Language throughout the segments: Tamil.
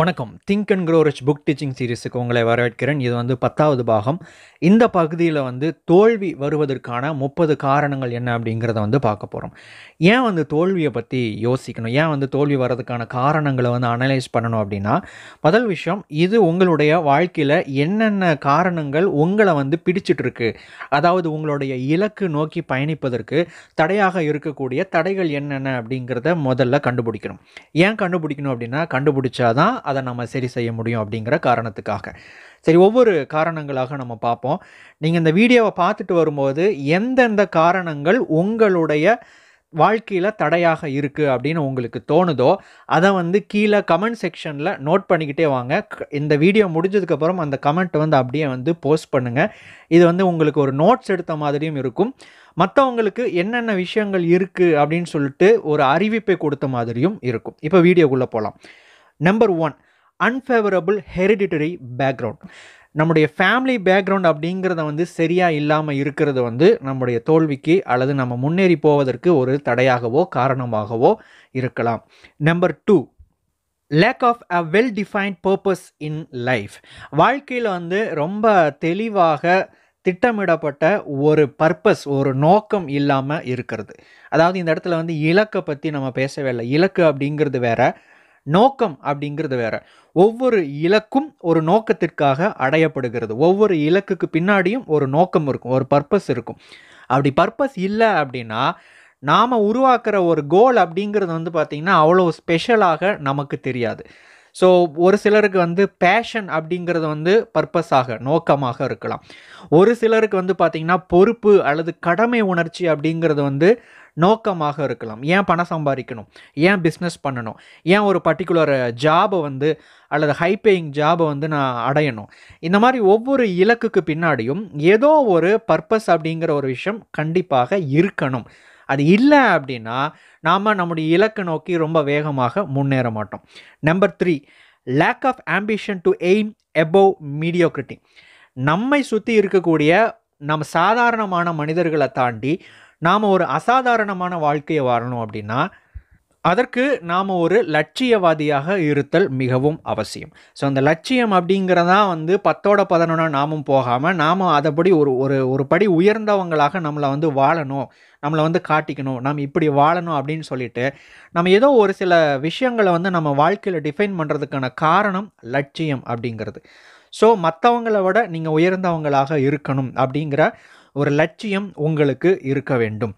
வணக்கம் think and grow rich book teaching சீரீஸுக்கு உங்களை வரவேற்கிறேன் இது வந்து பத்தாவது பாகம் இந்த பகுதியில் வந்து தோல்வி வருவதற்கான முப்பது காரணங்கள் என்ன அப்படிங்கிறத வந்து பார்க்க போகிறோம் ஏன் வந்து தோல்வியை பற்றி யோசிக்கணும் ஏன் வந்து தோல்வி வர்றதுக்கான காரணங்களை வந்து அனலைஸ் பண்ணணும் அப்படின்னா முதல் விஷயம் இது உங்களுடைய வாழ்க்கையில் என்னென்ன காரணங்கள் உங்களை வந்து பிடிச்சிட்ருக்கு அதாவது உங்களுடைய இலக்கு நோக்கி பயணிப்பதற்கு தடையாக இருக்கக்கூடிய தடைகள் என்னென்ன அப்படிங்கிறத முதல்ல கண்டுபிடிக்கணும் ஏன் கண்டுபிடிக்கணும் அப்படின்னா கண்டுபிடிச்சாதான் அதை நம்ம சரி செய்ய முடியும் அப்படிங்கிற காரணத்துக்காக சரி ஒவ்வொரு காரணங்களாக நம்ம பார்ப்போம் நீங்கள் இந்த வீடியோவை பார்த்துட்டு வரும்போது எந்தெந்த காரணங்கள் உங்களுடைய வாழ்க்கையில் தடையாக இருக்குது அப்படின்னு உங்களுக்கு தோணுதோ அதை வந்து கீழே கமெண்ட் செக்ஷனில் நோட் பண்ணிக்கிட்டே வாங்க இந்த வீடியோ முடிஞ்சதுக்கப்புறம் அந்த கமெண்ட் வந்து அப்படியே வந்து போஸ்ட் பண்ணுங்கள் இது வந்து உங்களுக்கு ஒரு நோட்ஸ் எடுத்த மாதிரியும் இருக்கும் மற்றவங்களுக்கு என்னென்ன விஷயங்கள் இருக்குது அப்படின்னு சொல்லிட்டு ஒரு அறிவிப்பை கொடுத்த மாதிரியும் இருக்கும் இப்போ வீடியோக்குள்ளே போகலாம் number one unfavourable hereditary background நம்முடைய ஃபேமிலி பேக்ரவுண்ட் அப்படிங்கிறத வந்து சரியாக இல்லாமல் இருக்கிறது வந்து நம்முடைய தோல்விக்கு அல்லது நம்ம முன்னேறி போவதற்கு ஒரு தடையாகவோ காரணமாகவோ இருக்கலாம் number two lack of a well defined purpose in life வாழ்க்கையில் வந்து ரொம்ப தெளிவாக திட்டமிடப்பட்ட ஒரு பர்பஸ் ஒரு நோக்கம் இல்லாமல் இருக்கிறது அதாவது இந்த இடத்துல வந்து இலக்கை பற்றி நம்ம பேசவே இல்லை இலக்கு அப்படிங்கிறது வேற நோக்கம் அப்படிங்கிறது வேற ஒவ்வொரு இலக்கும் ஒரு நோக்கத்திற்காக அடையப்படுகிறது ஒவ்வொரு இலக்குக்கு பின்னாடியும் ஒரு நோக்கம் இருக்கும் ஒரு பர்பஸ் இருக்கும் அப்படி பர்பஸ் இல்லை அப்படின்னா நாம் உருவாக்குற ஒரு கோல் அப்படிங்கிறது வந்து பார்த்திங்கன்னா அவ்வளோ ஸ்பெஷலாக நமக்கு தெரியாது ஸோ ஒரு சிலருக்கு வந்து பேஷன் அப்படிங்கிறது வந்து பர்பஸாக நோக்கமாக இருக்கலாம் ஒரு சிலருக்கு வந்து பார்த்திங்கன்னா பொறுப்பு அல்லது கடமை உணர்ச்சி அப்படிங்கிறது வந்து நோக்கமாக இருக்கலாம் ஏன் பணம் சம்பாதிக்கணும் ஏன் பிஸ்னஸ் பண்ணணும் ஏன் ஒரு பர்டிகுலர் ஜாபை வந்து அல்லது ஹைபேயிங் ஜாபை வந்து நான் அடையணும் இந்த மாதிரி ஒவ்வொரு இலக்குக்கு பின்னாடியும் ஏதோ ஒரு பர்பஸ் அப்படிங்கிற ஒரு விஷயம் கண்டிப்பாக இருக்கணும் அது இல்லை அப்படின்னா நாம் நம்முடைய இலக்கை நோக்கி ரொம்ப வேகமாக முன்னேற மாட்டோம் number three lack of ambition to aim above mediocrity நம்மை சுற்றி இருக்கக்கூடிய நம்ம சாதாரணமான மனிதர்களை தாண்டி நாம் ஒரு அசாதாரணமான வாழ்க்கையை வாழணும் அப்படின்னா அதற்கு நாம் ஒரு லட்சியவாதியாக இருத்தல் மிகவும் அவசியம் ஸோ அந்த லட்சியம் அப்படிங்கிறதா வந்து பத்தோட பதினொன்னா நாமும் போகாமல் நாம் அதைப்படி ஒரு ஒரு ஒரு படி உயர்ந்தவங்களாக நம்மளை வந்து வாழணும் நம்மளை வந்து காட்டிக்கணும் நம்ம இப்படி வாழணும் அப்படின்னு சொல்லிட்டு நம்ம ஏதோ ஒரு சில விஷயங்களை வந்து நம்ம வாழ்க்கையில் டிஃபைன் பண்ணுறதுக்கான காரணம் லட்சியம் அப்படிங்கிறது ஸோ மற்றவங்களை விட நீங்கள் உயர்ந்தவங்களாக இருக்கணும் அப்படிங்கிற ஒரு லட்சியம் உங்களுக்கு இருக்க வேண்டும்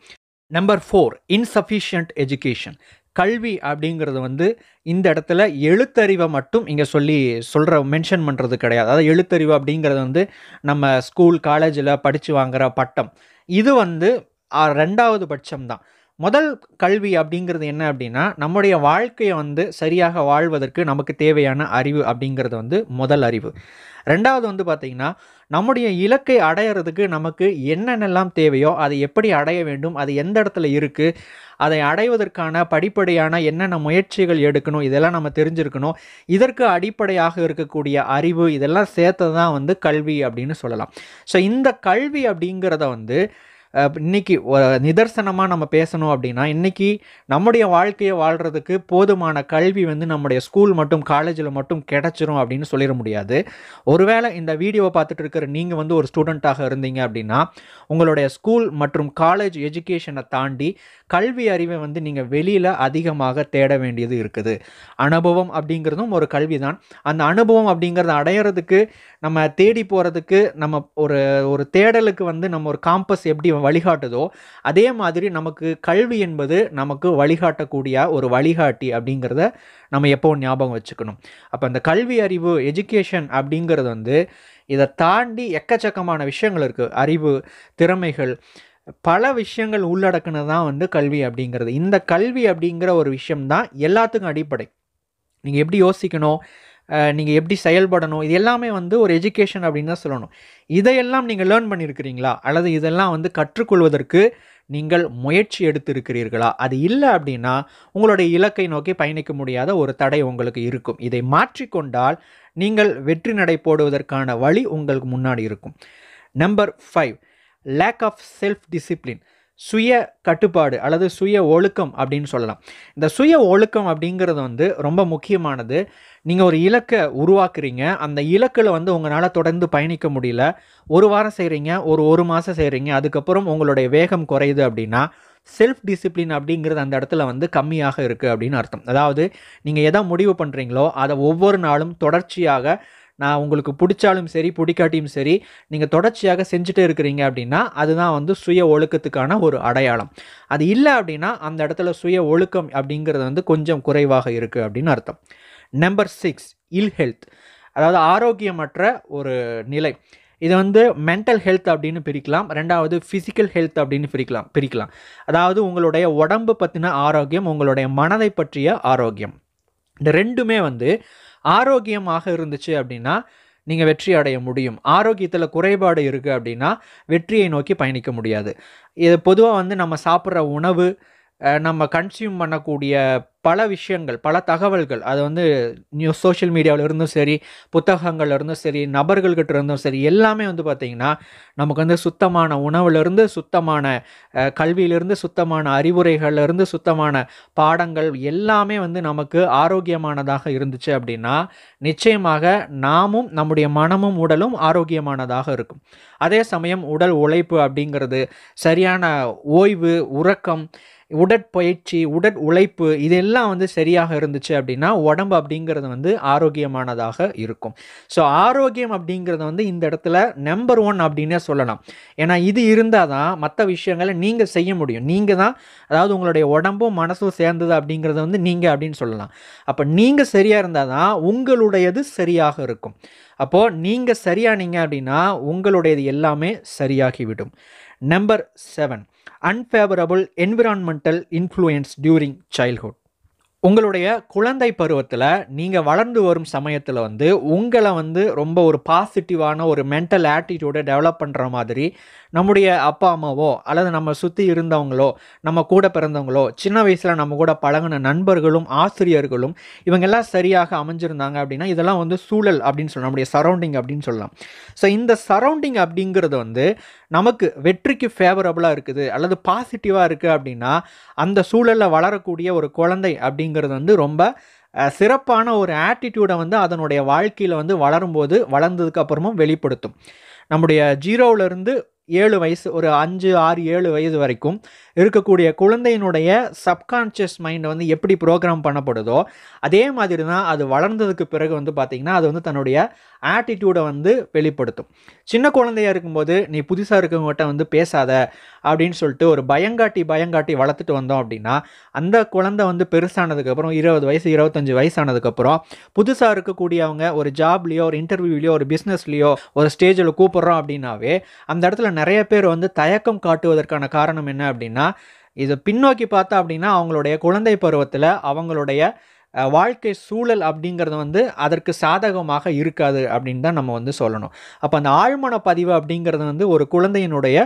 நம்பர் ஃபோர் இன்சஃபிஷியன்ட் எஜுகேஷன் கல்வி அப்படிங்கிறது வந்து இந்த இடத்துல எழுத்தறிவை மட்டும் இங்கே சொல்லி சொல்கிற மென்ஷன் பண்ணுறது கிடையாது அதாவது எழுத்தறிவு அப்படிங்கிறது வந்து நம்ம ஸ்கூல் காலேஜில் படித்து வாங்குகிற பட்டம் இது வந்து ரெண்டாவது பட்சம்தான் முதல் கல்வி அப்படிங்கிறது என்ன அப்படின்னா நம்முடைய வாழ்க்கையை வந்து சரியாக வாழ்வதற்கு நமக்கு தேவையான அறிவு அப்படிங்கிறது வந்து முதல் அறிவு ரெண்டாவது வந்து பார்த்திங்கன்னா நம்முடைய இலக்கை அடையிறதுக்கு நமக்கு என்னென்னலாம் தேவையோ அதை எப்படி அடைய வேண்டும் அது எந்த இடத்துல இருக்குது அதை அடைவதற்கான படிப்படியான என்னென்ன முயற்சிகள் எடுக்கணும் இதெல்லாம் நம்ம தெரிஞ்சிருக்கணும் இதற்கு அடிப்படையாக இருக்கக்கூடிய அறிவு இதெல்லாம் சேர்த்தது தான் வந்து கல்வி அப்படின்னு சொல்லலாம் ஸோ இந்த கல்வி அப்படிங்கிறத வந்து இன்றைக்கி நிதர்சனமாக நம்ம பேசணும் அப்படின்னா இன்றைக்கி நம்முடைய வாழ்க்கையை வாழ்கிறதுக்கு போதுமான கல்வி வந்து நம்முடைய ஸ்கூல் மட்டும் காலேஜில் மட்டும் கிடச்சிரும் அப்படின்னு சொல்லிட முடியாது ஒருவேளை இந்த வீடியோவை பார்த்துட்டு இருக்கிற நீங்கள் வந்து ஒரு ஸ்டூடெண்ட்டாக இருந்தீங்க அப்படின்னா உங்களுடைய ஸ்கூல் மற்றும் காலேஜ் எஜுகேஷனை தாண்டி கல்வி அறிவை வந்து நீங்கள் வெளியில் அதிகமாக தேட வேண்டியது இருக்குது அனுபவம் அப்படிங்கிறதும் ஒரு கல்வி தான் அந்த அனுபவம் அப்படிங்கிறத அடையிறதுக்கு நம்ம தேடி போகிறதுக்கு நம்ம ஒரு ஒரு தேடலுக்கு வந்து நம்ம ஒரு காம்பஸ் எப்படி வழிகாட்டுதோ அதே மாதிரி நமக்கு கல்வி என்பது நமக்கு வழிகாட்டக்கூடிய ஒரு வழிகாட்டி அப்படிங்கிறத நம்ம எப்போவும் ஞாபகம் வச்சுக்கணும் அப்போ அந்த கல்வி அறிவு எஜுகேஷன் அப்படிங்கிறது வந்து இதை தாண்டி எக்கச்சக்கமான விஷயங்கள் இருக்குது அறிவு திறமைகள் பல விஷயங்கள் உள்ளடக்குனது தான் வந்து கல்வி அப்படிங்கிறது இந்த கல்வி அப்படிங்கிற ஒரு விஷயம்தான் எல்லாத்துக்கும் அடிப்படை நீங்கள் எப்படி யோசிக்கணும் நீங்கள் எப்படி செயல்படணும் இது எல்லாமே வந்து ஒரு எஜுகேஷன் அப்படின்னு தான் சொல்லணும் இதையெல்லாம் நீங்கள் லேர்ன் பண்ணியிருக்கிறீங்களா அல்லது இதெல்லாம் வந்து கற்றுக்கொள்வதற்கு நீங்கள் முயற்சி எடுத்திருக்கிறீர்களா அது இல்லை அப்படின்னா உங்களுடைய இலக்கை நோக்கி பயணிக்க முடியாத ஒரு தடை உங்களுக்கு இருக்கும் இதை மாற்றிக்கொண்டால் நீங்கள் வெற்றி நடை போடுவதற்கான வழி உங்களுக்கு முன்னாடி இருக்கும் number five lack of self discipline சுய கட்டுப்பாடு அல்லது சுய ஒழுக்கம் அப்படின்னு சொல்லலாம் இந்த சுய ஒழுக்கம் அப்படிங்கிறது வந்து ரொம்ப முக்கியமானது நீங்கள் ஒரு இலக்கை உருவாக்குறீங்க அந்த இலக்கில் வந்து உங்களால் தொடர்ந்து பயணிக்க முடியல ஒரு வாரம் செய்கிறீங்க ஒரு ஒரு மாதம் செய்கிறீங்க அதுக்கப்புறம் உங்களுடைய வேகம் குறையுது அப்படின்னா செல்ஃப் டிசிப்ளின் அப்படிங்கிறது அந்த இடத்துல வந்து கம்மியாக இருக்குது அப்படின்னு அர்த்தம் அதாவது நீங்கள் எதை முடிவு பண்ணுறீங்களோ அதை ஒவ்வொரு நாளும் தொடர்ச்சியாக நான் உங்களுக்கு பிடிச்சாலும் சரி பிடிக்காட்டியும் சரி நீங்கள் தொடர்ச்சியாக செஞ்சுட்டே இருக்கிறீங்க அப்படின்னா அதுதான் வந்து சுய ஒழுக்கத்துக்கான ஒரு அடையாளம் அது இல்லை அப்படின்னா அந்த இடத்துல சுய ஒழுக்கம் அப்படிங்கிறது வந்து கொஞ்சம் குறைவாக இருக்குது அப்படின்னு அர்த்தம் நம்பர் சிக்ஸ் இல் ஹெல்த் அதாவது ஆரோக்கியமற்ற ஒரு நிலை இது வந்து மென்டல் ஹெல்த் அப்படின்னு பிரிக்கலாம் ரெண்டாவது ஃபிசிக்கல் ஹெல்த் அப்படின்னு பிரிக்கலாம் பிரிக்கலாம் அதாவது உங்களுடைய உடம்பு பற்றின ஆரோக்கியம் உங்களுடைய மனதை பற்றிய ஆரோக்கியம் இந்த ரெண்டுமே வந்து ஆரோக்கியமாக இருந்துச்சு அப்படின்னா நீங்கள் வெற்றி அடைய முடியும் ஆரோக்கியத்தில் குறைபாடு இருக்குது அப்படின்னா வெற்றியை நோக்கி பயணிக்க முடியாது இது பொதுவாக வந்து நம்ம சாப்பிட்ற உணவு நம்ம கன்சியூம் பண்ணக்கூடிய பல விஷயங்கள் பல தகவல்கள் அது வந்து நியூ சோஷியல் மீடியாவில் இருந்தும் சரி புத்தகங்கள் இருந்தும் சரி நபர்கள்கிட்ட இருந்தும் சரி எல்லாமே வந்து பார்த்திங்கன்னா நமக்கு வந்து சுத்தமான உணவுலேருந்து சுத்தமான கல்வியிலிருந்து சுத்தமான அறிவுரைகள்லேருந்து சுத்தமான பாடங்கள் எல்லாமே வந்து நமக்கு ஆரோக்கியமானதாக இருந்துச்சு அப்படின்னா நிச்சயமாக நாமும் நம்முடைய மனமும் உடலும் ஆரோக்கியமானதாக இருக்கும் அதே சமயம் உடல் உழைப்பு அப்படிங்கிறது சரியான ஓய்வு உறக்கம் உடற்பயிற்சி உடற் உழைப்பு இதெல்லாம் வந்து சரியாக இருந்துச்சு அப்படின்னா உடம்பு அப்படிங்கிறது வந்து ஆரோக்கியமானதாக இருக்கும் ஸோ ஆரோக்கியம் அப்படிங்கிறது வந்து இந்த இடத்துல நம்பர் ஒன் அப்படின்னே சொல்லலாம் ஏன்னா இது இருந்தால் தான் மற்ற விஷயங்களை நீங்கள் செய்ய முடியும் நீங்கள் தான் அதாவது உங்களுடைய உடம்பும் மனசும் சேர்ந்தது அப்படிங்கிறத வந்து நீங்கள் அப்படின்னு சொல்லலாம் அப்போ நீங்கள் சரியாக இருந்தால் தான் உங்களுடையது சரியாக இருக்கும் அப்போது நீங்கள் சரியானீங்க அப்படின்னா உங்களுடையது எல்லாமே சரியாகிவிடும் number seven unfavorable environmental influence during childhood. உங்களுடைய குழந்தை பருவத்தில் நீங்கள் வளர்ந்து வரும் சமயத்தில் வந்து உங்களை வந்து ரொம்ப ஒரு பாசிட்டிவான ஒரு மென்டல் ஆட்டிடியூடை டெவலப் பண்ணுற மாதிரி நம்முடைய அப்பா அம்மாவோ அல்லது நம்ம சுற்றி இருந்தவங்களோ நம்ம கூட பிறந்தவங்களோ சின்ன வயசில் நம்ம கூட பழகின நண்பர்களும் ஆசிரியர்களும் இவங்கெல்லாம் சரியாக அமைஞ்சிருந்தாங்க அப்படின்னா இதெல்லாம் வந்து சூழல் அப்படின்னு சொல்லலாம் நம்முடைய சரௌண்டிங் அப்படின்னு சொல்லலாம் ஸோ இந்த சரௌண்டிங் அப்படிங்கிறது வந்து நமக்கு வெற்றிக்கு ஃபேவரபுளாக இருக்குது அல்லது பாசிட்டிவாக இருக்குது அப்படின்னா அந்த சூழலில் வளரக்கூடிய ஒரு குழந்தை அப்படிங்க அப்படிங்கிறது வந்து ரொம்ப சிறப்பான ஒரு ஆட்டிடியூடை வந்து அதனுடைய வாழ்க்கையில் வந்து வளரும்போது வளர்ந்ததுக்கு அப்புறமும் வெளிப்படுத்தும் நம்முடைய ஜீரோவிலேருந்து ஏழு வயசு ஒரு அஞ்சு ஆறு ஏழு வயது வரைக்கும் இருக்கக்கூடிய குழந்தையினுடைய சப்கான்ஷியஸ் மைண்ட் வந்து எப்படி ப்ரோக்ராம் பண்ணப்படுதோ அதே மாதிரி தான் அது வளர்ந்ததுக்கு பிறகு வந்து பார்த்திங்கன்னா அது வந்து தன்னுடைய ஆட்டிடியூடை வந்து வெளிப்படுத்தும் சின்ன குழந்தையாக இருக்கும்போது நீ புதுசாக இருக்கவங்ககிட்ட வந்து பேசாத அப்படின்னு சொல்லிட்டு ஒரு பயங்காட்டி பயங்காட்டி வளர்த்துட்டு வந்தோம் அப்படின்னா அந்த குழந்தை வந்து பெருசானதுக்கப்புறம் இருபது வயசு இருபத்தஞ்சி வயசானதுக்கப்புறம் புதுசாக இருக்கக்கூடியவங்க ஒரு ஜாப்லேயோ ஒரு இன்டர்வியூலேயோ ஒரு பிஸ்னஸ்லேயோ ஒரு ஸ்டேஜில் கூப்பிட்றோம் அப்படின்னாவே அந்த இடத்துல நிறைய பேர் வந்து தயக்கம் காட்டுவதற்கான காரணம் என்ன அப்படின்னா இதை பின்னோக்கி பார்த்தா அப்படின்னா அவங்களுடைய குழந்தை பருவத்தில் அவங்களுடைய வாழ்க்கை சூழல் அப்படிங்கிறது வந்து அதற்கு சாதகமாக இருக்காது அப்படின்னு தான் நம்ம வந்து சொல்லணும் அப்போ அந்த ஆழ்மன பதிவு அப்படிங்கிறது வந்து ஒரு குழந்தையினுடைய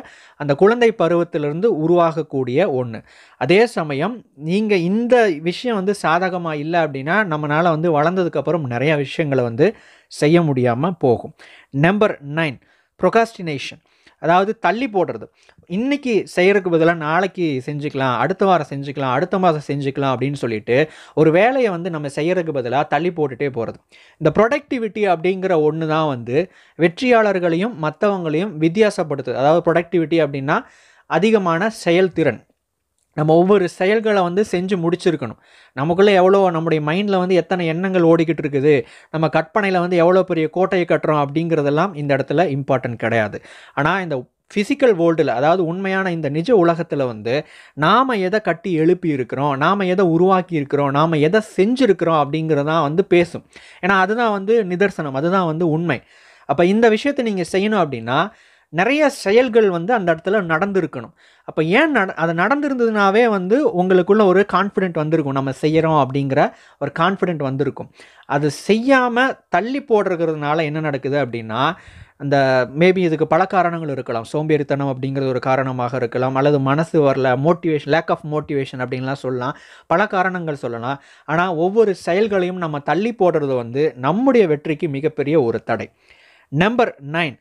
அந்த குழந்தை பருவத்திலிருந்து உருவாகக்கூடிய ஒன்று அதே சமயம் நீங்கள் இந்த விஷயம் வந்து சாதகமாக இல்லை அப்படின்னா நம்மளால் வந்து வளர்ந்ததுக்கப்புறம் நிறையா விஷயங்களை வந்து செய்ய முடியாமல் போகும் நம்பர் நைன் ப்ரொகாஸ்டினேஷன் அதாவது தள்ளி போடுறது இன்றைக்கி செய்கிறதுக்கு பதிலாக நாளைக்கு செஞ்சுக்கலாம் அடுத்த வாரம் செஞ்சுக்கலாம் அடுத்த மாதம் செஞ்சுக்கலாம் அப்படின்னு சொல்லிட்டு ஒரு வேலையை வந்து நம்ம செய்கிறதுக்கு பதிலாக தள்ளி போட்டுகிட்டே போகிறது இந்த ப்ரொடக்டிவிட்டி அப்படிங்கிற ஒன்று தான் வந்து வெற்றியாளர்களையும் மற்றவங்களையும் வித்தியாசப்படுத்துது அதாவது ப்ரொடக்டிவிட்டி அப்படின்னா அதிகமான செயல்திறன் நம்ம ஒவ்வொரு செயல்களை வந்து செஞ்சு முடிச்சிருக்கணும் நமக்குள்ளே எவ்வளோ நம்முடைய மைண்டில் வந்து எத்தனை எண்ணங்கள் ஓடிக்கிட்டு இருக்குது நம்ம கற்பனையில் வந்து எவ்வளோ பெரிய கோட்டையை கட்டுறோம் அப்படிங்கிறதெல்லாம் இந்த இடத்துல இம்பார்ட்டன்ட் கிடையாது ஆனால் இந்த ஃபிசிக்கல் வேர்ல்டில் அதாவது உண்மையான இந்த நிஜ உலகத்தில் வந்து நாம் எதை கட்டி எழுப்பி இருக்கிறோம் நாம் எதை உருவாக்கி இருக்கிறோம் நாம் எதை செஞ்சுருக்கிறோம் அப்படிங்கிறதான் வந்து பேசும் ஏன்னா அதுதான் வந்து நிதர்சனம் அதுதான் வந்து உண்மை அப்போ இந்த விஷயத்தை நீங்கள் செய்யணும் அப்படின்னா நிறைய செயல்கள் வந்து அந்த இடத்துல நடந்திருக்கணும் அப்போ ஏன் நட அது நடந்திருந்ததுனாவே வந்து உங்களுக்குள்ள ஒரு கான்ஃபிடென்ட் வந்திருக்கும் நம்ம செய்கிறோம் அப்படிங்கிற ஒரு கான்ஃபிடென்ட் வந்திருக்கும் அது செய்யாமல் தள்ளி போடுறதுனால என்ன நடக்குது அப்படின்னா அந்த மேபி இதுக்கு பல காரணங்கள் இருக்கலாம் சோம்பேறித்தனம் அப்படிங்கிறது ஒரு காரணமாக இருக்கலாம் அல்லது மனசு வரல மோட்டிவேஷன் லேக் ஆஃப் மோட்டிவேஷன் அப்படின்லாம் சொல்லலாம் பல காரணங்கள் சொல்லலாம் ஆனால் ஒவ்வொரு செயல்களையும் நம்ம தள்ளி போடுறது வந்து நம்முடைய வெற்றிக்கு மிகப்பெரிய ஒரு தடை number nine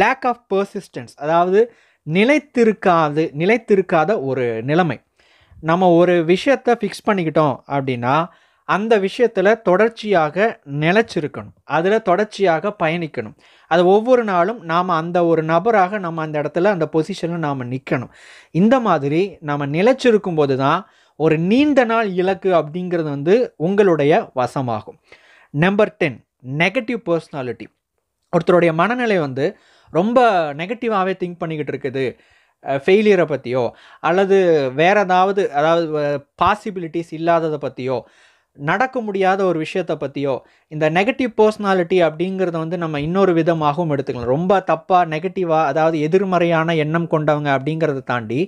lack of persistence அதாவது நிலைத்திருக்காது நிலைத்திருக்காத ஒரு நிலைமை நம்ம ஒரு விஷயத்தை ஃபிக்ஸ் பண்ணிக்கிட்டோம் அப்படின்னா அந்த விஷயத்தில் தொடர்ச்சியாக நிலச்சிருக்கணும் அதில் தொடர்ச்சியாக பயணிக்கணும் அது ஒவ்வொரு நாளும் நாம் அந்த ஒரு நபராக நம்ம அந்த இடத்துல அந்த பொசிஷனில் நாம் நிற்கணும் இந்த மாதிரி நம்ம நிலச்சிருக்கும் போது தான் ஒரு நீண்ட நாள் இலக்கு அப்படிங்கிறது வந்து உங்களுடைய வசமாகும் நம்பர் டென் நெகட்டிவ் பர்சனாலிட்டி ஒருத்தருடைய மனநிலை வந்து ரொம்ப நெகட்டிவாகவே திங்க் பண்ணிக்கிட்டு இருக்குது ஃபெயிலியரை பற்றியோ அல்லது வேறு ஏதாவது அதாவது பாசிபிலிட்டிஸ் இல்லாததை பற்றியோ நடக்க முடியாத ஒரு விஷயத்தை பற்றியோ இந்த நெகட்டிவ் பர்சனாலிட்டி அப்படிங்கிறத வந்து நம்ம இன்னொரு விதமாகவும் எடுத்துக்கலாம் ரொம்ப தப்பாக நெகட்டிவாக அதாவது எதிர்மறையான எண்ணம் கொண்டவங்க அப்படிங்கிறத தாண்டி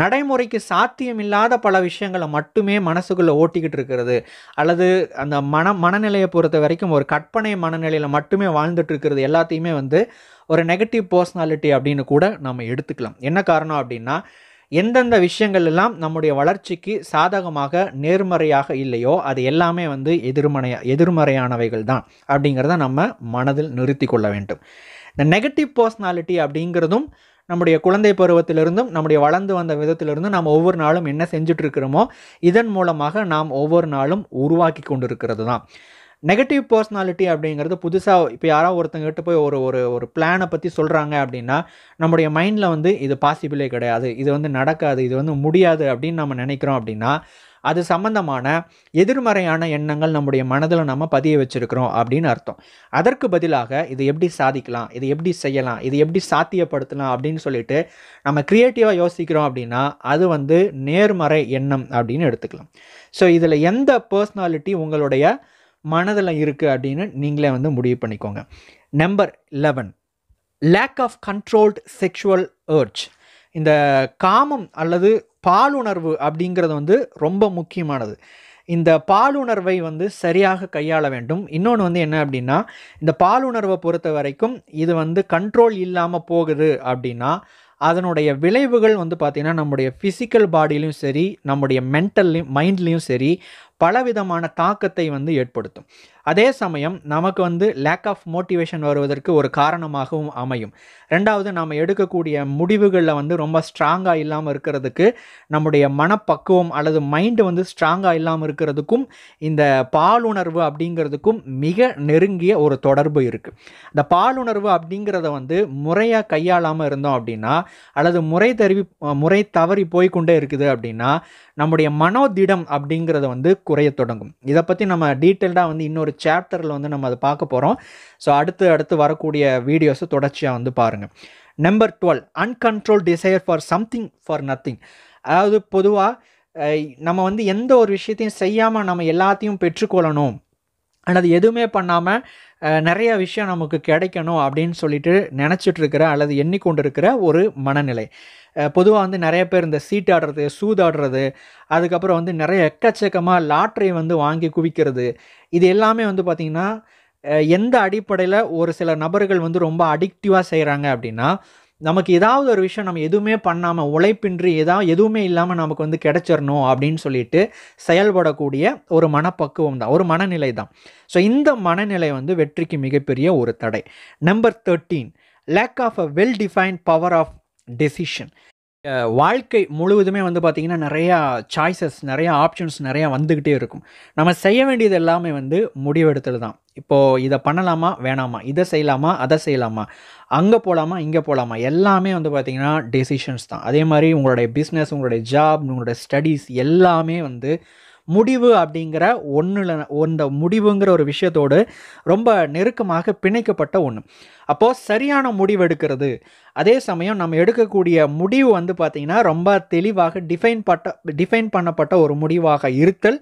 நடைமுறைக்கு சாத்தியம் இல்லாத பல விஷயங்களை மட்டுமே மனசுக்குள்ளே ஓட்டிக்கிட்டு இருக்கிறது அல்லது அந்த மன மனநிலையை பொறுத்த வரைக்கும் ஒரு கற்பனை மனநிலையில் மட்டுமே வாழ்ந்துட்டு இருக்கிறது எல்லாத்தையுமே வந்து ஒரு நெகட்டிவ் பர்சனாலிட்டி அப்படின்னு கூட நம்ம எடுத்துக்கலாம் என்ன காரணம் அப்படின்னா எந்தெந்த விஷயங்கள் எல்லாம் நம்முடைய வளர்ச்சிக்கு சாதகமாக நேர்மறையாக இல்லையோ அது எல்லாமே வந்து எதிர்மறையா எதிர்மறையானவைகள் தான் அப்படிங்கிறத நம்ம மனதில் நிறுத்தி கொள்ள வேண்டும் இந்த நெகட்டிவ் பர்சனாலிட்டி அப்படிங்கிறதும் நம்முடைய குழந்தை பருவத்திலிருந்தும் நம்முடைய வளர்ந்து வந்த விதத்திலிருந்தும் நாம் ஒவ்வொரு நாளும் என்ன செஞ்சுட்ருக்கிறோமோ இதன் மூலமாக நாம் ஒவ்வொரு நாளும் உருவாக்கி கொண்டிருக்கிறது தான் நெகட்டிவ் பர்சனாலிட்டி அப்படிங்கிறது புதுசாக இப்போ யாராவது ஒருத்தங்கிட்ட போய் ஒரு ஒரு ஒரு பிளானை பற்றி சொல்கிறாங்க அப்படின்னா நம்முடைய மைண்டில் வந்து இது பாசிபிளே கிடையாது இது வந்து நடக்காது இது வந்து முடியாது அப்படின்னு நம்ம நினைக்கிறோம் அப்படின்னா அது சம்மந்தமான எதிர்மறையான எண்ணங்கள் நம்முடைய மனதில் நம்ம பதிய வச்சுருக்கிறோம் அப்படின்னு அர்த்தம் அதற்கு பதிலாக இது எப்படி சாதிக்கலாம் இது எப்படி செய்யலாம் இது எப்படி சாத்தியப்படுத்தலாம் அப்படின்னு சொல்லிட்டு நம்ம க்ரியேட்டிவாக யோசிக்கிறோம் அப்படின்னா அது வந்து நேர்மறை எண்ணம் அப்படின்னு எடுத்துக்கலாம் ஸோ இதில் எந்த பர்சனாலிட்டி உங்களுடைய மனதில் இருக்குது அப்படின்னு நீங்களே வந்து முடிவு பண்ணிக்கோங்க number eleven lack of controlled sexual urge இந்த காமம் அல்லது பாலுணர்வு அப்படிங்கிறது வந்து ரொம்ப முக்கியமானது இந்த பாலுணர்வை வந்து சரியாக கையாள வேண்டும் இன்னொன்று வந்து என்ன அப்படின்னா இந்த பாலுணர்வை பொறுத்த வரைக்கும் இது வந்து கண்ட்ரோல் இல்லாமல் போகுது அப்படின்னா அதனுடைய விளைவுகள் வந்து பார்த்திங்கன்னா நம்முடைய ஃபிசிக்கல் பாடியிலையும் சரி நம்முடைய மென்டல்லையும் மைண்ட்லேயும் சரி பலவிதமான தாக்கத்தை வந்து ஏற்படுத்தும் அதே சமயம் நமக்கு வந்து லேக் ஆஃப் மோட்டிவேஷன் வருவதற்கு ஒரு காரணமாகவும் அமையும் ரெண்டாவது நாம் எடுக்கக்கூடிய முடிவுகளில் வந்து ரொம்ப ஸ்ட்ராங்காக இல்லாமல் இருக்கிறதுக்கு நம்முடைய மனப்பக்குவம் அல்லது மைண்டு வந்து ஸ்ட்ராங்காக இல்லாமல் இருக்கிறதுக்கும் இந்த பாலுணர்வு அப்படிங்கிறதுக்கும் மிக நெருங்கிய ஒரு தொடர்பு இருக்குது இந்த பாலுணர்வு அப்படிங்கிறத வந்து முறையாக கையாளாமல் இருந்தோம் அப்படின்னா அல்லது முறை தருவி முறை தவறி போய்கொண்டே இருக்குது அப்படின்னா நம்முடைய மனோதிடம் அப்படிங்கிறத வந்து குறைய தொடங்கும் இதை பற்றி நம்ம டீட்டெயில்டாக வந்து இன்னொரு சாப்டரில் வந்து நம்ம அதை பார்க்க போகிறோம் ஸோ அடுத்து அடுத்து வரக்கூடிய வீடியோஸை தொடர்ச்சியாக வந்து பாருங்கள் number twelve uncontrolled desire for something for nothing அதாவது பொதுவாக நம்ம வந்து எந்த ஒரு விஷயத்தையும் செய்யாமல் நம்ம எல்லாத்தையும் பெற்றுக்கொள்ளணும் ஆனால் அது எதுவுமே பண்ணாமல் நிறைய விஷயம் நமக்கு கிடைக்கணும் அப்படின்னு சொல்லிட்டு நினச்சிட்ருக்கிற அல்லது அல்லது எண்ணிக்கொண்டிருக்கிற ஒரு மனநிலை பொதுவாக வந்து நிறைய பேர் இந்த சீட் ஆடுறது சூதாடுறது அதுக்கப்புறம் வந்து நிறைய எக்கச்சக்கமாக லாட்ரி வந்து வாங்கி குவிக்கிறது இது எல்லாமே வந்து பார்த்திங்கன்னா எந்த அடிப்படையில் ஒரு சில நபர்கள் வந்து ரொம்ப அடிக்டிவாக செய்கிறாங்க அப்படின்னா நமக்கு ஏதாவது ஒரு விஷயம் நம்ம எதுவுமே பண்ணாமல் உழைப்பின்றி ஏதாவது எதுவுமே இல்லாமல் நமக்கு வந்து கிடச்சிடணும் அப்படின்னு சொல்லிட்டு செயல்படக்கூடிய ஒரு மனப்பக்குவம் தான் ஒரு மனநிலை தான் ஸோ இந்த மனநிலை வந்து வெற்றிக்கு மிகப்பெரிய ஒரு தடை number thirteen lack of a well defined power of decision வாழ்க்கை முழுவதுமே வந்து பார்த்திங்கன்னா நிறையா சாய்ஸஸ் நிறையா ஆப்ஷன்ஸ் நிறையா வந்துக்கிட்டே இருக்கும் நம்ம செய்ய வேண்டியது எல்லாமே வந்து முடிவெடுத்தல் தான் இப்போது இதை பண்ணலாமா வேணாமா இதை செய்யலாமா அதை செய்யலாமா அங்கே போகலாமா இங்கே போகலாமா எல்லாமே வந்து பார்த்திங்கன்னா டெசிஷன்ஸ் தான் அதே மாதிரி உங்களுடைய பிஸ்னஸ் உங்களுடைய ஜாப் உங்களுடைய ஸ்டடீஸ் எல்லாமே வந்து முடிவு அப்படிங்கிற ஒன்றில் அந்த முடிவுங்கிற ஒரு விஷயத்தோடு ரொம்ப நெருக்கமாக பிணைக்கப்பட்ட ஒன்று அப்போது சரியான முடிவு எடுக்கிறது அதே சமயம் நம்ம எடுக்கக்கூடிய முடிவு வந்து பார்த்திங்கன்னா ரொம்ப தெளிவாக டிஃபைன் பட்ட டிஃபைன் பண்ணப்பட்ட ஒரு முடிவாக இருத்தல்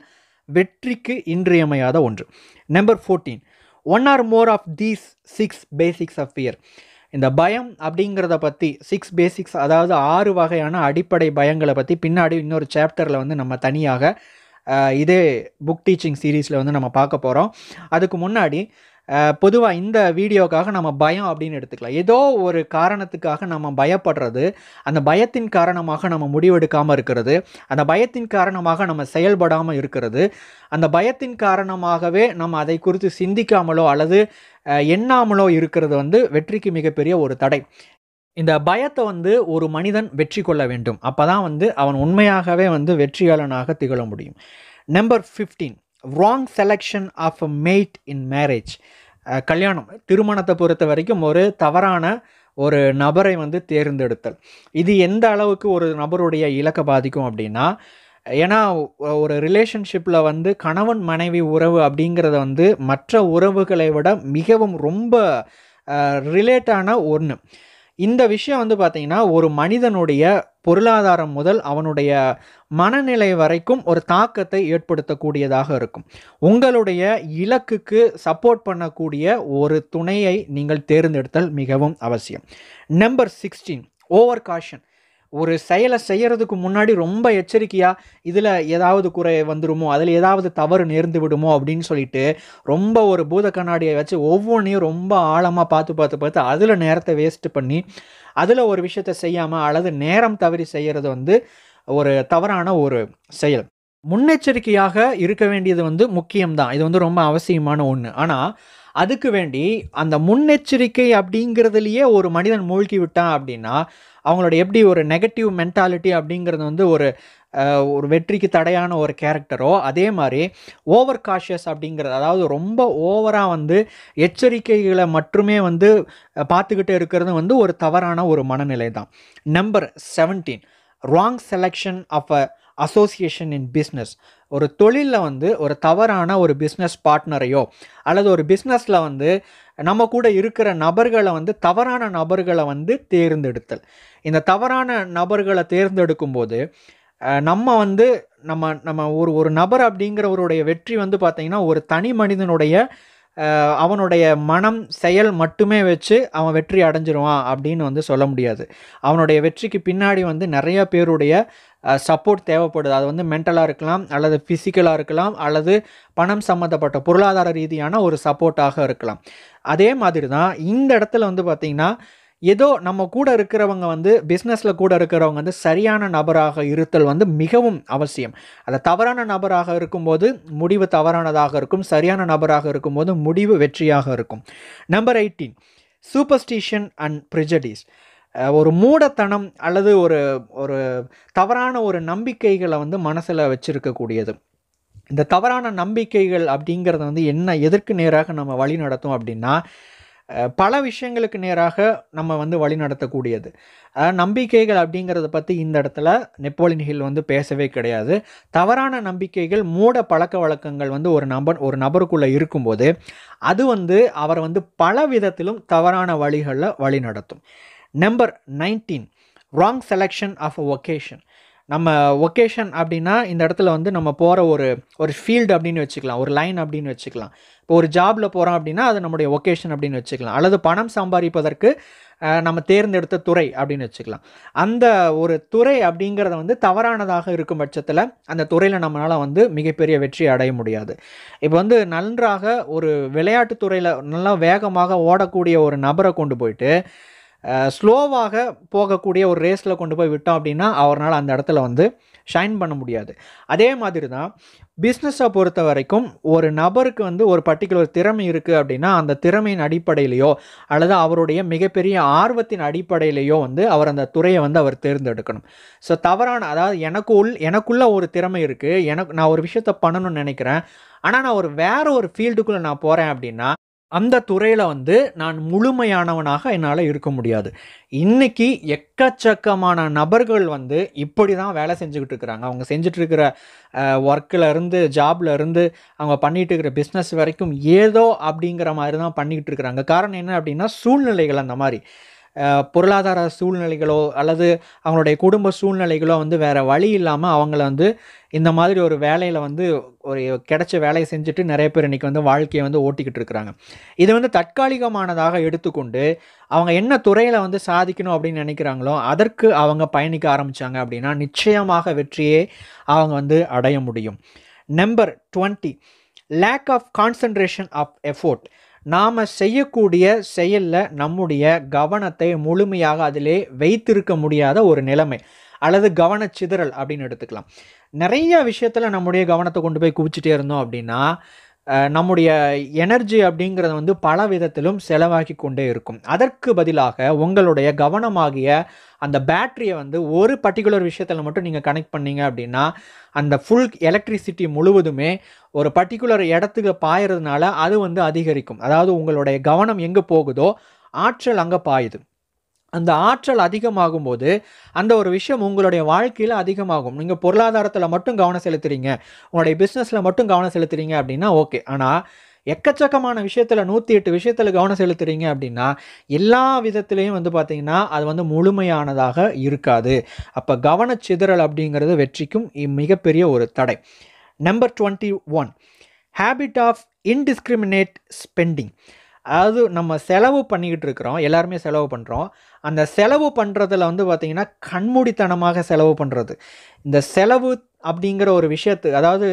வெற்றிக்கு இன்றியமையாத ஒன்று number fourteen one or more of these six basics of fear இந்த பயம் அப்படிங்கிறத பற்றி சிக்ஸ் பேசிக்ஸ் அதாவது ஆறு வகையான அடிப்படை பயங்களை பற்றி பின்னாடி இன்னொரு சாப்டரில் வந்து நம்ம தனியாக இதே புக் டீச்சிங் சீரீஸில் வந்து நம்ம பார்க்க போகிறோம் அதுக்கு முன்னாடி பொதுவாக இந்த வீடியோக்காக நம்ம பயம் அப்படின்னு எடுத்துக்கலாம் ஏதோ ஒரு காரணத்துக்காக நம்ம பயப்படுறது அந்த பயத்தின் காரணமாக நம்ம முடிவெடுக்காமல் இருக்கிறது அந்த பயத்தின் காரணமாக நம்ம செயல்படாமல் இருக்கிறது அந்த பயத்தின் காரணமாகவே நம்ம அதை குறித்து சிந்திக்காமலோ அல்லது எண்ணாமலோ இருக்கிறது வந்து வெற்றிக்கு மிகப்பெரிய ஒரு தடை இந்த பயத்தை வந்து ஒரு மனிதன் வெற்றி கொள்ள வேண்டும் அப்போ தான் வந்து அவன் உண்மையாகவே வந்து வெற்றியாளனாக திகழ முடியும் number fifteen wrong selection of a mate in marriage கல்யாணம் திருமணத்தை பொறுத்த வரைக்கும் ஒரு தவறான ஒரு நபரை வந்து தேர்ந்தெடுத்தல் இது எந்த அளவுக்கு ஒரு நபருடைய இலக்கை பாதிக்கும் அப்படின்னா ஏன்னா ஒரு ரிலேஷன்ஷிப்பில் வந்து கணவன் மனைவி உறவு அப்படிங்கிறத வந்து மற்ற உறவுகளை விட மிகவும் ரொம்ப ரிலேட்டான ஒன்று இந்த விஷயம் வந்து பார்த்திங்கன்னா ஒரு மனிதனுடைய பொருளாதாரம் முதல் அவனுடைய மனநிலை வரைக்கும் ஒரு தாக்கத்தை ஏற்படுத்தக்கூடியதாக இருக்கும் உங்களுடைய இலக்குக்கு சப்போர்ட் பண்ணக்கூடிய ஒரு துணையை நீங்கள் தேர்ந்தெடுத்தல் மிகவும் அவசியம் நம்பர் சிக்ஸ்டீன் ஓவர் காஷன் ஒரு செயலை செய்கிறதுக்கு முன்னாடி ரொம்ப எச்சரிக்கையாக இதில் ஏதாவது குறை வந்துடுமோ அதில் ஏதாவது தவறு நேர்ந்து விடுமோ அப்படின்னு சொல்லிட்டு ரொம்ப ஒரு பூத கண்ணாடியை வச்சு ஒவ்வொன்றையும் ரொம்ப ஆழமாக பார்த்து பார்த்து பார்த்து அதில் நேரத்தை வேஸ்ட்டு பண்ணி அதில் ஒரு விஷயத்த செய்யாமல் அல்லது நேரம் தவறி செய்கிறது வந்து ஒரு தவறான ஒரு செயல் முன்னெச்சரிக்கையாக இருக்க வேண்டியது வந்து முக்கியம்தான் இது வந்து ரொம்ப அவசியமான ஒன்று ஆனால் அதுக்கு வேண்டி அந்த முன்னெச்சரிக்கை அப்படிங்கிறதுலையே ஒரு மனிதன் மூழ்கி விட்டான் அப்படின்னா அவங்களோட எப்படி ஒரு நெகட்டிவ் மென்டாலிட்டி அப்படிங்கிறது வந்து ஒரு ஒரு வெற்றிக்கு தடையான ஒரு கேரக்டரோ அதே மாதிரி ஓவர் காஷியஸ் அப்படிங்கிறது அதாவது ரொம்ப ஓவராக வந்து எச்சரிக்கைகளை மட்டுமே வந்து பார்த்துக்கிட்டு இருக்கிறது வந்து ஒரு தவறான ஒரு மனநிலை தான் number seventeen wrong selection of a association in business ஒரு தொழிலில் வந்து ஒரு தவறான ஒரு பிஸ்னஸ் பார்ட்னரையோ அல்லது ஒரு பிஸ்னஸில் வந்து நம்ம கூட இருக்கிற நபர்களை வந்து தவறான நபர்களை வந்து தேர்ந்தெடுத்தல் இந்த தவறான நபர்களை தேர்ந்தெடுக்கும் போது நம்ம வந்து நம்ம நம்ம ஒரு ஒரு நபர் அப்படிங்கிறவருடைய வெற்றி வந்து பார்த்திங்கன்னா ஒரு தனி மனிதனுடைய அவனுடைய மனம் செயல் மட்டுமே வச்சு அவன் வெற்றி அடைஞ்சிருவான் அப்படின்னு வந்து சொல்ல முடியாது அவனுடைய வெற்றிக்கு பின்னாடி வந்து நிறைய பேருடைய சப்போர்ட் தேவைப்படுது அது வந்து மென்டலாக இருக்கலாம் அல்லது ஃபிசிக்கலாக இருக்கலாம் அல்லது பணம் சம்மந்தப்பட்ட பொருளாதார ரீதியான ஒரு சப்போர்ட்டாக இருக்கலாம் அதே மாதிரி தான் இந்த இடத்துல வந்து பார்த்திங்கன்னா ஏதோ நம்ம கூட இருக்கிறவங்க வந்து பிஸ்னஸில் கூட இருக்கிறவங்க வந்து சரியான நபராக இருத்தல் வந்து மிகவும் அவசியம் அதை தவறான நபராக இருக்கும்போது முடிவு தவறானதாக இருக்கும் சரியான நபராக இருக்கும்போது முடிவு வெற்றியாக இருக்கும் number eighteen superstition and prejudice ஒரு மூடத்தனம் அல்லது ஒரு ஒரு தவறான ஒரு நம்பிக்கைகளை வந்து மனசில் வச்சுருக்கக்கூடியது இந்த தவறான நம்பிக்கைகள் அப்படிங்கிறத வந்து என்ன எதற்கு நேராக நம்ம வழி நடத்தும் அப்படின்னா பல விஷயங்களுக்கு நேராக நம்ம வந்து வழி நடத்தக்கூடியது நம்பிக்கைகள் அப்படிங்கிறத பற்றி இந்த இடத்துல நெப்போலியன் ஹில் வந்து பேசவே கிடையாது தவறான நம்பிக்கைகள் மூட பழக்க வழக்கங்கள் வந்து ஒரு நபர் ஒரு நபருக்குள்ளே இருக்கும்போது அது வந்து அவர் வந்து பல விதத்திலும் தவறான வழிகளில் வழி நடத்தும் number nineteen wrong selection of a vocation நம்ம ஒகேஷன் அப்படின்னா இந்த இடத்துல வந்து நம்ம போகிற ஒரு ஒரு ஃபீல்டு அப்படின்னு வச்சுக்கலாம் ஒரு லைன் அப்படின்னு வச்சுக்கலாம் இப்போ ஒரு ஜாபில் போகிறோம் அப்படின்னா அது நம்முடைய ஒகேஷன் அப்படின்னு வச்சுக்கலாம் அல்லது பணம் சம்பாதிப்பதற்கு நம்ம தேர்ந்தெடுத்த துறை அப்படின்னு வச்சுக்கலாம் அந்த ஒரு துறை அப்படிங்கிறத வந்து தவறானதாக இருக்கும் பட்சத்தில் அந்த துறையில் நம்மளால் வந்து மிகப்பெரிய வெற்றி அடைய முடியாது இப்போ வந்து நன்றாக ஒரு விளையாட்டு துறையில் நல்லா வேகமாக ஓடக்கூடிய ஒரு நபரை கொண்டு போயிட்டு ஸ்லோவாக போகக்கூடிய ஒரு ரேஸில் கொண்டு போய் விட்டோம் அப்படின்னா அவரால் அந்த இடத்துல வந்து ஷைன் பண்ண முடியாது அதே மாதிரி தான் பிஸ்னஸை பொறுத்த வரைக்கும் ஒரு நபருக்கு வந்து ஒரு பர்டிகுலர் திறமை இருக்குது அப்படின்னா அந்த திறமையின் அடிப்படையிலையோ அல்லது அவருடைய மிகப்பெரிய ஆர்வத்தின் அடிப்படையிலையோ வந்து அவர் அந்த துறையை வந்து அவர் தேர்ந்தெடுக்கணும் ஸோ தவறான அதாவது எனக்கு உள் எனக்குள்ளே ஒரு திறமை இருக்குது எனக்கு நான் ஒரு விஷயத்த பண்ணணும்னு நினைக்கிறேன் ஆனால் நான் ஒரு வேறு ஒரு ஃபீல்டுக்குள்ளே நான் போகிறேன் அப்படின்னா அந்த துறையில் வந்து நான் முழுமையானவனாக என்னால் இருக்க முடியாது இன்றைக்கி எக்கச்சக்கமான நபர்கள் வந்து இப்படி தான் வேலை செஞ்சுக்கிட்டு இருக்கிறாங்க அவங்க செஞ்சிட்ருக்கிற ஒர்க்கில் இருந்து ஜாப்ல இருந்து அவங்க பண்ணிகிட்டு இருக்கிற பிஸ்னஸ் வரைக்கும் ஏதோ அப்படிங்கிற மாதிரி தான் பண்ணிக்கிட்டு இருக்கிறாங்க காரணம் என்ன அப்படின்னா சூழ்நிலைகள் அந்த மாதிரி பொருளாதார சூழ்நிலைகளோ அல்லது அவங்களுடைய குடும்ப சூழ்நிலைகளோ வந்து வேறு வழி இல்லாமல் அவங்கள வந்து இந்த மாதிரி ஒரு வேலையில் வந்து ஒரு கிடைச்ச வேலையை செஞ்சுட்டு நிறைய பேர் இன்றைக்கி வந்து வாழ்க்கையை வந்து ஓட்டிக்கிட்டு இருக்கிறாங்க இது வந்து தற்காலிகமானதாக எடுத்துக்கொண்டு அவங்க என்ன துறையில் வந்து சாதிக்கணும் அப்படின்னு நினைக்கிறாங்களோ அதற்கு அவங்க பயணிக்க ஆரம்பித்தாங்க அப்படின்னா நிச்சயமாக வெற்றியே அவங்க வந்து அடைய முடியும் number twenty lack of concentration of effort நாம் செய்யக்கூடிய செயலில் நம்முடைய கவனத்தை முழுமையாக அதிலே வைத்திருக்க முடியாத ஒரு நிலைமை அல்லது கவனச்சிதறல் அப்படின்னு எடுத்துக்கலாம் நிறைய விஷயத்தில் நம்முடைய கவனத்தை கொண்டு போய் குவிச்சிட்டே இருந்தோம் அப்படின்னா நம்முடைய எனர்ஜி அப்படிங்கிறத வந்து பல விதத்திலும் செலவாக்கி கொண்டே இருக்கும் அதற்கு பதிலாக உங்களுடைய கவனமாகிய அந்த பேட்டரியை வந்து ஒரு பர்டிகுலர் விஷயத்தில் மட்டும் நீங்கள் கனெக்ட் பண்ணீங்க அப்படின்னா அந்த ஃபுல் எலக்ட்ரிசிட்டி முழுவதுமே ஒரு பர்டிகுலர் இடத்துக்கு பாயறதுனால அது வந்து அதிகரிக்கும் அதாவது உங்களுடைய கவனம் எங்கே போகுதோ ஆற்றல் அங்கே பாயுது அந்த ஆற்றல் அதிகமாகும் போது அந்த ஒரு விஷயம் உங்களுடைய வாழ்க்கையில் அதிகமாகும் நீங்கள் பொருளாதாரத்தில் மட்டும் கவனம் செலுத்துறீங்க உங்களுடைய பிஸ்னஸில் மட்டும் கவனம் செலுத்துறீங்க அப்படின்னா ஓகே ஆனால் எக்கச்சக்கமான விஷயத்தில் நூற்றி எட்டு விஷயத்தில் கவனம் செலுத்துறீங்க அப்படின்னா எல்லா விதத்துலேயும் வந்து பார்த்திங்கன்னா அது வந்து முழுமையானதாக இருக்காது அப்போ கவனச்சிதறல் அப்படிங்கிறது வெற்றிக்கும் மிகப்பெரிய ஒரு தடை number twenty one habit of indiscriminate spending அதாவது நம்ம செலவு பண்ணிக்கிட்டு இருக்கிறோம் எல்லாருமே செலவு பண்ணுறோம் அந்த செலவு பண்ணுறதுல வந்து பார்த்திங்கன்னா கண்மூடித்தனமாக செலவு பண்ணுறது இந்த செலவு அப்படிங்கிற ஒரு விஷயத்து அதாவது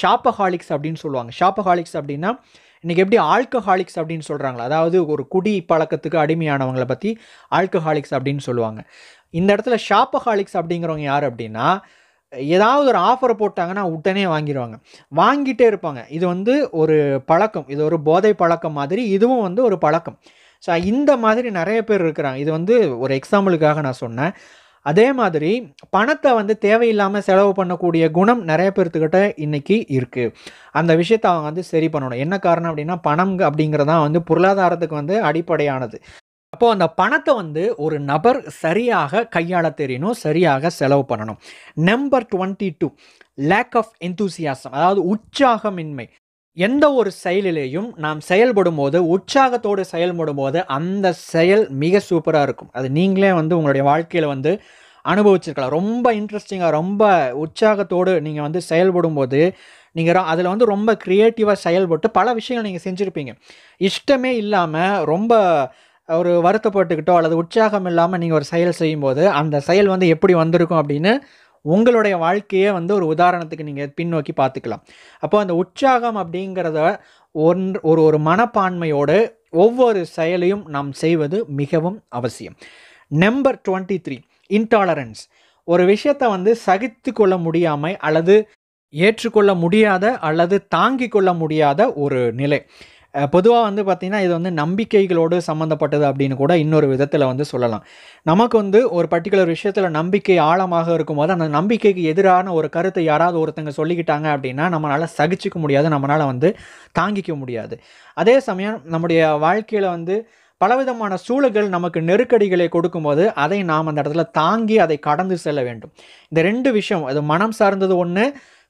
ஷாப்பஹாலிக்ஸ் அப்படின்னு சொல்லுவாங்க ஷாப்பஹாலிக்ஸ் அப்படின்னா இன்றைக்கி எப்படி ஆல்கஹாலிக்ஸ் அப்படின்னு சொல்கிறாங்களா அதாவது ஒரு குடி பழக்கத்துக்கு அடிமையானவங்களை பற்றி ஆல்கஹாலிக்ஸ் அப்படின்னு சொல்லுவாங்க இந்த இடத்துல ஷாப்பஹாலிக்ஸ் அப்படிங்கிறவங்க யார் அப்படின்னா ஏதாவது ஒரு ஆஃபர் போட்டாங்கன்னா உடனே வாங்கிடுவாங்க வாங்கிட்டே இருப்பாங்க இது வந்து ஒரு பழக்கம் இது ஒரு போதை பழக்கம் மாதிரி இதுவும் வந்து ஒரு பழக்கம் ஸோ இந்த மாதிரி நிறைய பேர் இருக்கிறாங்க இது வந்து ஒரு எக்ஸாம்பிளுக்காக நான் சொன்னேன் அதே மாதிரி பணத்தை வந்து தேவையில்லாமல் செலவு பண்ணக்கூடிய குணம் நிறைய பேர்த்துக்கிட்ட இன்றைக்கி இருக்குது அந்த விஷயத்தை அவங்க வந்து சரி பண்ணணும் என்ன காரணம் அப்படின்னா பணம் அப்படிங்கிறதான் வந்து பொருளாதாரத்துக்கு வந்து அடிப்படையானது அப்போது அந்த பணத்தை வந்து ஒரு நபர் சரியாக கையாள தெரியணும் சரியாக செலவு பண்ணணும் number twenty two lack of enthusiasm அதாவது உற்சாகமின்மை எந்த ஒரு செயலிலேயும் நாம் செயல்படும் போது உற்சாகத்தோடு செயல்படும் போது அந்த செயல் மிக சூப்பராக இருக்கும் அது நீங்களே வந்து உங்களுடைய வாழ்க்கையில் வந்து அனுபவிச்சிருக்கலாம் ரொம்ப இன்ட்ரெஸ்டிங்காக ரொம்ப உற்சாகத்தோடு நீங்கள் வந்து செயல்படும் போது நீங்கள் அதில் வந்து ரொம்ப க்ரியேட்டிவாக செயல்பட்டு பல விஷயங்கள் நீங்கள் செஞ்சுருப்பீங்க இஷ்டமே இல்லாமல் ரொம்ப ஒரு வருத்தப்பட்டுக்கிட்டோ அல்லது உற்சாகம் இல்லாமல் நீங்கள் ஒரு செயல் செய்யும்போது அந்த செயல் வந்து எப்படி வந்திருக்கும் அப்படின்னு உங்களுடைய வாழ்க்கையே வந்து ஒரு உதாரணத்துக்கு நீங்கள் பின்னோக்கி பார்த்துக்கலாம் அப்போ அந்த உற்சாகம் அப்படிங்கிறத ஒன் ஒரு ஒரு மனப்பான்மையோடு ஒவ்வொரு செயலையும் நாம் செய்வது மிகவும் அவசியம் நம்பர் டுவெண்ட்டி த்ரீ இன்டாலரன்ஸ் ஒரு விஷயத்தை வந்து சகித்து கொள்ள முடியாமை அல்லது ஏற்றுக்கொள்ள முடியாத அல்லது தாங்கிக் கொள்ள முடியாத ஒரு நிலை பொதுவாக வந்து பார்த்திங்கன்னா இது வந்து நம்பிக்கைகளோடு சம்மந்தப்பட்டது அப்படின்னு கூட இன்னொரு விதத்தில் வந்து சொல்லலாம் நமக்கு வந்து ஒரு பர்டிகுலர் விஷயத்தில் நம்பிக்கை ஆழமாக இருக்கும்போது அந்த நம்பிக்கைக்கு எதிரான ஒரு கருத்தை யாராவது ஒருத்தங்க சொல்லிக்கிட்டாங்க அப்படின்னா நம்மளால் சகிச்சிக்க முடியாது நம்மளால் வந்து தாங்கிக்க முடியாது அதே சமயம் நம்முடைய வாழ்க்கையில் வந்து பலவிதமான சூழல்கள் நமக்கு நெருக்கடிகளை கொடுக்கும்போது அதை நாம் அந்த இடத்துல தாங்கி அதை கடந்து செல்ல வேண்டும் இந்த ரெண்டு விஷயம் அது மனம் சார்ந்தது ஒன்று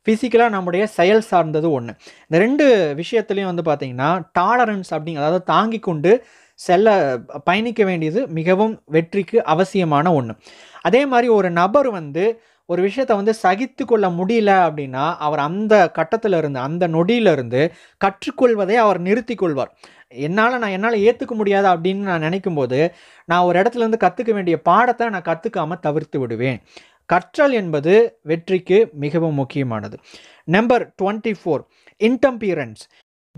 ஃபிசிக்கலாக நம்முடைய செயல் சார்ந்தது ஒன்று இந்த ரெண்டு விஷயத்துலையும் வந்து பார்த்திங்கன்னா டாலரன்ஸ் அப்படிங்க அதாவது தாங்கி கொண்டு செல்ல பயணிக்க வேண்டியது மிகவும் வெற்றிக்கு அவசியமான ஒன்று அதே மாதிரி ஒரு நபர் வந்து ஒரு விஷயத்த வந்து சகித்து கொள்ள முடியல அப்படின்னா அவர் அந்த கட்டத்தில் இருந்து அந்த நொடியிலிருந்து கற்றுக்கொள்வதை அவர் நிறுத்தி கொள்வார் என்னால் நான் என்னால் ஏற்றுக்க முடியாது அப்படின்னு நான் நினைக்கும்போது நான் ஒரு இடத்துலேருந்து கற்றுக்க வேண்டிய பாடத்தை நான் கற்றுக்காமல் தவிர்த்து விடுவேன் கற்றல் என்பது வெற்றிக்கு மிகவும் முக்கியமானது நம்பர் டுவெண்ட்டி ஃபோர் இன்டம்பீரன்ஸ்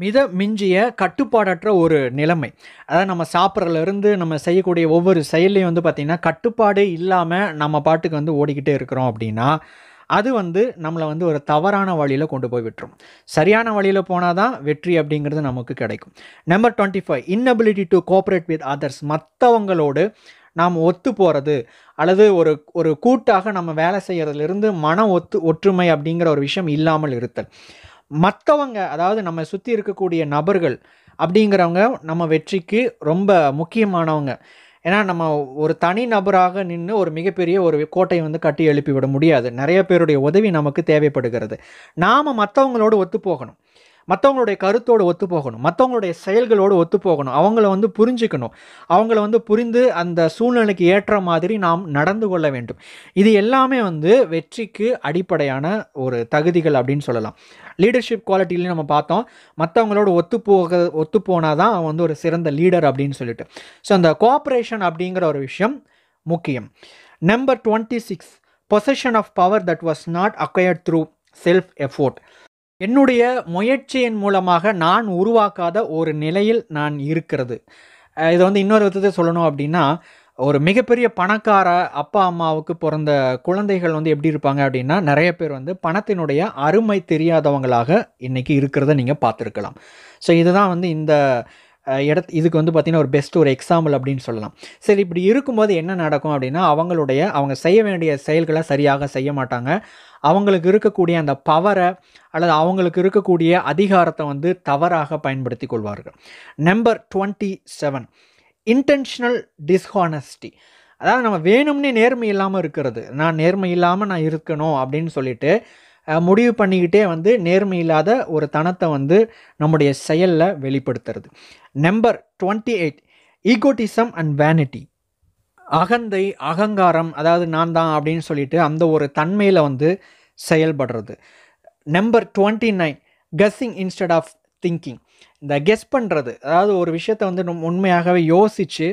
மித மிஞ்சிய கட்டுப்பாடற்ற ஒரு நிலைமை அதாவது நம்ம சாப்பிட்றதுலேருந்து நம்ம செய்யக்கூடிய ஒவ்வொரு செயல்லையும் வந்து பார்த்திங்கன்னா கட்டுப்பாடு இல்லாமல் நம்ம பாட்டுக்கு வந்து ஓடிக்கிட்டே இருக்கிறோம் அப்படின்னா அது வந்து நம்மளை வந்து ஒரு தவறான வழியில் கொண்டு போய் விட்டுரும் சரியான வழியில் போனால் தான் வெற்றி அப்படிங்கிறது நமக்கு கிடைக்கும் number twenty five inability to cooperate with others மற்றவங்களோடு நாம் ஒத்து போகிறது அல்லது ஒரு ஒரு கூட்டாக நம்ம வேலை செய்கிறதுலேருந்து மன ஒத்து ஒற்றுமை அப்படிங்கிற ஒரு விஷயம் இல்லாமல் இருத்தல் மற்றவங்க அதாவது நம்ம சுற்றி இருக்கக்கூடிய நபர்கள் அப்படிங்கிறவங்க நம்ம வெற்றிக்கு ரொம்ப முக்கியமானவங்க ஏன்னா நம்ம ஒரு தனி நபராக நின்று ஒரு மிகப்பெரிய ஒரு கோட்டையை வந்து கட்டி எழுப்பிவிட விட முடியாது நிறைய பேருடைய உதவி நமக்கு தேவைப்படுகிறது நாம் மற்றவங்களோடு ஒத்து போகணும் மற்றவங்களுடைய கருத்தோடு ஒத்து போகணும் மற்றவங்களுடைய செயல்களோடு ஒத்து போகணும் அவங்கள வந்து புரிஞ்சுக்கணும் அவங்கள வந்து புரிந்து அந்த சூழ்நிலைக்கு ஏற்ற மாதிரி நாம் நடந்து கொள்ள வேண்டும் இது எல்லாமே வந்து வெற்றிக்கு அடிப்படையான ஒரு தகுதிகள் அப்படின்னு சொல்லலாம் லீடர்ஷிப் குவாலிட்டிலையும் நம்ம பார்த்தோம் மற்றவங்களோட ஒத்து போக ஒத்து போனால் தான் அவன் வந்து ஒரு சிறந்த லீடர் அப்படின்னு சொல்லிட்டு ஸோ அந்த கோஆப்ரேஷன் அப்படிங்கிற ஒரு விஷயம் முக்கியம் number twenty six possession of power that was not acquired through self effort என்னுடைய முயற்சியின் மூலமாக நான் உருவாக்காத ஒரு நிலையில் நான் இருக்கிறது இதை வந்து இன்னொரு விதத்தை சொல்லணும் அப்படின்னா ஒரு மிகப்பெரிய பணக்கார அப்பா அம்மாவுக்கு பிறந்த குழந்தைகள் வந்து எப்படி இருப்பாங்க அப்படின்னா நிறைய பேர் வந்து பணத்தினுடைய அருமை தெரியாதவங்களாக இன்றைக்கி இருக்கிறத நீங்கள் பார்த்துருக்கலாம் ஸோ இதுதான் வந்து இந்த இடத் இதுக்கு வந்து பார்த்திங்கன்னா ஒரு பெஸ்ட் ஒரு எக்ஸாம்பிள் அப்படின்னு சொல்லலாம் சரி இப்படி இருக்கும்போது என்ன நடக்கும் அப்படின்னா அவங்களுடைய அவங்க செய்ய வேண்டிய செயல்களை சரியாக செய்ய மாட்டாங்க அவங்களுக்கு இருக்கக்கூடிய அந்த பவரை அல்லது அவங்களுக்கு இருக்கக்கூடிய அதிகாரத்தை வந்து தவறாக பயன்படுத்தி கொள்வார்கள் number twenty seven intentional dishonesty அதாவது நம்ம வேணும்னே நேர்மை இல்லாமல் இருக்கிறது நான் நேர்மை இல்லாமல் நான் இருக்கணும் அப்படின்னு சொல்லிட்டு முடிவு பண்ணிக்கிட்டே வந்து நேர்மை இல்லாத ஒரு தனத்தை வந்து நம்முடைய செயலில் வெளிப்படுத்துறது number twenty eight egotism and vanity அகந்தை அகங்காரம் அதாவது நான் தான் அப்படின்னு சொல்லிட்டு அந்த ஒரு தன்மையில் வந்து செயல்படுறது number twenty nine guessing instead of thinking இந்த கெஸ் பண்ணுறது அதாவது ஒரு விஷயத்தை வந்து உண்மையாகவே யோசித்து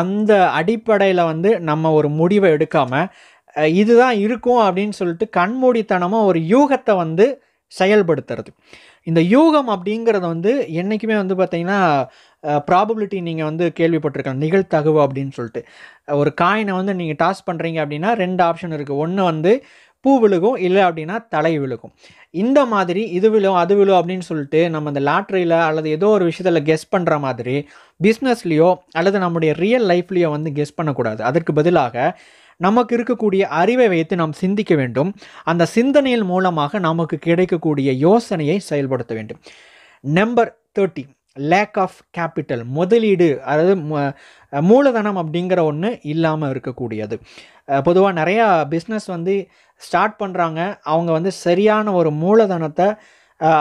அந்த அடிப்படையில் வந்து நம்ம ஒரு முடிவை எடுக்காமல் இதுதான் இருக்கும் அப்படின்னு சொல்லிட்டு கண்மூடித்தனமாக ஒரு யூகத்தை வந்து செயல்படுத்துறது இந்த யூகம் அப்படிங்கிறது வந்து என்றைக்குமே வந்து பார்த்திங்கன்னா ப்ராபபிலிட்டி நீங்கள் வந்து கேள்விப்பட்டிருக்கலாம் நிகழ்த்தகவு அப்படின்னு சொல்லிட்டு ஒரு காயினை வந்து நீங்கள் டாஸ் பண்ணுறீங்க அப்படின்னா ரெண்டு ஆப்ஷன் இருக்குது ஒன்று வந்து பூ விழுகும் இல்லை அப்படின்னா தலை விழுகும் இந்த மாதிரி இது விழும் அது விழும் அப்படின்னு சொல்லிட்டு நம்ம இந்த லாட்ரியில் அல்லது ஏதோ ஒரு விஷயத்தில் கெஸ் பண்ணுற மாதிரி பிஸ்னஸ்லேயோ அல்லது நம்முடைய ரியல் லைஃப்லேயோ வந்து கெஸ் பண்ணக்கூடாது அதற்கு பதிலாக நமக்கு இருக்கக்கூடிய அறிவை வைத்து நாம் சிந்திக்க வேண்டும் அந்த சிந்தனையின் மூலமாக நமக்கு கிடைக்கக்கூடிய யோசனையை செயல்படுத்த வேண்டும் number thirty lack of capital முதலீடு அதாவது மூலதனம் அப்படிங்கிற ஒன்று இல்லாமல் இருக்கக்கூடியது பொதுவாக நிறையா பிஸ்னஸ் வந்து ஸ்டார்ட் பண்ணுறாங்க அவங்க வந்து சரியான ஒரு மூலதனத்தை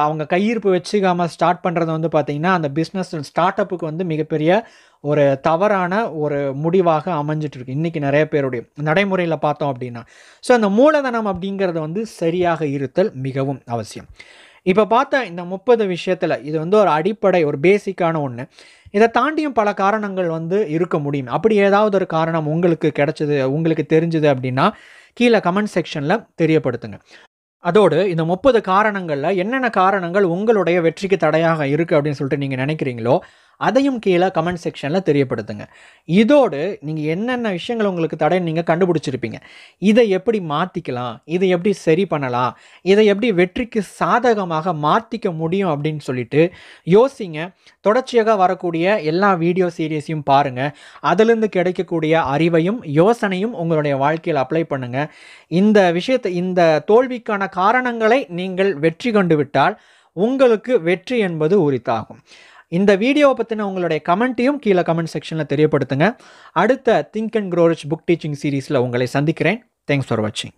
அவங்க கையிருப்பு வச்சுக்காமல் ஸ்டார்ட் பண்ணுறது வந்து பார்த்திங்கன்னா அந்த பிஸ்னஸ் ஸ்டார்ட் அப்புக்கு வந்து மிகப்பெரிய ஒரு தவறான ஒரு முடிவாக அமைஞ்சிட்டு இருக்கு இன்றைக்கி நிறைய பேருடைய நடைமுறையில் பார்த்தோம் அப்படின்னா ஸோ அந்த மூலதனம் அப்படிங்கிறது வந்து சரியாக இருத்தல் மிகவும் அவசியம் இப்போ பார்த்த இந்த முப்பது விஷயத்தில் இது வந்து ஒரு அடிப்படை ஒரு பேசிக்கான ஒன்று இதை தாண்டியும் பல காரணங்கள் வந்து இருக்க முடியும் அப்படி ஏதாவது ஒரு காரணம் உங்களுக்கு கிடைச்சது உங்களுக்கு தெரிஞ்சுது அப்படின்னா கீழே கமெண்ட் செக்ஷனில் தெரியப்படுத்துங்க அதோடு இந்த முப்பது காரணங்களில் என்னென்ன காரணங்கள் உங்களுடைய வெற்றிக்கு தடையாக இருக்குது அப்படின்னு சொல்லிட்டு நீங்கள் நினைக்கிறீங்களோ அதையும் கீழே கமெண்ட் செக்ஷனில் தெரியப்படுத்துங்க இதோடு நீங்கள் என்னென்ன விஷயங்கள் உங்களுக்கு தடை நீங்கள் கண்டுபிடிச்சிருப்பீங்க இதை எப்படி மாற்றிக்கலாம் இதை எப்படி சரி பண்ணலாம் இதை எப்படி வெற்றிக்கு சாதகமாக மாற்றிக்க முடியும் அப்படின்னு சொல்லிட்டு யோசிங்க தொடர்ச்சியாக வரக்கூடிய எல்லா வீடியோ சீரியஸையும் பாருங்கள் அதிலிருந்து கிடைக்கக்கூடிய அறிவையும் யோசனையும் உங்களுடைய வாழ்க்கையில் அப்ளை பண்ணுங்கள் இந்த விஷயத்தை இந்த தோல்விக்கான காரணங்களை நீங்கள் வெற்றி கண்டுவிட்டால் விட்டால் உங்களுக்கு வெற்றி என்பது உரித்தாகும் இந்த வீடியோவை பற்றின உங்களுடைய கமெண்ட்டையும் கீழே கமெண்ட் செக்ஷனில் தெரியப்படுத்துங்க அடுத்த think and grow rich book teaching சீரீஸில் உங்களை சந்திக்கிறேன் தேங்க்ஸ் ஃபார் வாட்சிங்